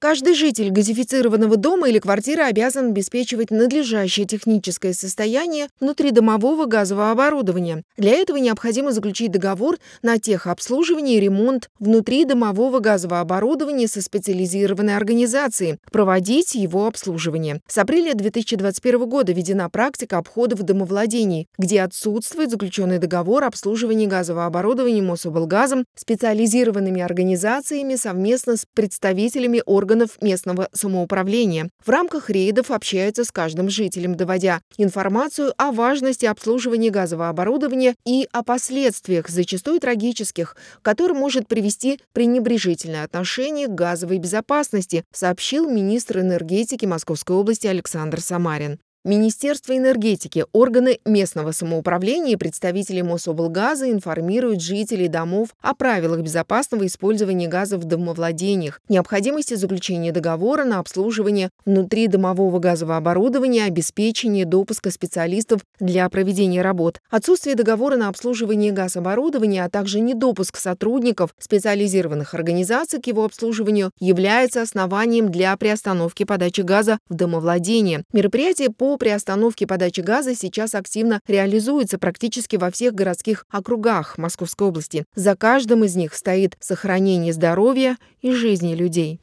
Каждый житель газифицированного дома или квартиры обязан обеспечивать надлежащее техническое состояние внутридомового газового оборудования. Для этого необходимо заключить договор на техобслуживание и ремонт внутридомового газового оборудования со специализированной организацией, проводить его обслуживание. С апреля 2021 года введена практика обхода в домовладений, где отсутствует заключенный договор обслуживания газового оборудования Мособлгазом, специализированными организациями совместно с представителями органов органов местного самоуправления. В рамках рейдов общаются с каждым жителем, доводя информацию о важности обслуживания газового оборудования и о последствиях, зачастую трагических, которые может привести пренебрежительное отношение к газовой безопасности, сообщил министр энергетики Московской области Александр Самарин. Министерство энергетики, органы местного самоуправления и представители Мособлгаза информируют жителей домов о правилах безопасного использования газа в домовладениях, необходимости заключения договора на обслуживание внутри домового газового оборудования, обеспечении допуска специалистов для проведения работ, отсутствие договора на обслуживание газоборудования, а также недопуск сотрудников специализированных организаций к его обслуживанию является основанием для приостановки подачи газа в домовладение. Мероприятие по при остановке подачи газа сейчас активно реализуется практически во всех городских округах Московской области. За каждым из них стоит сохранение здоровья и жизни людей.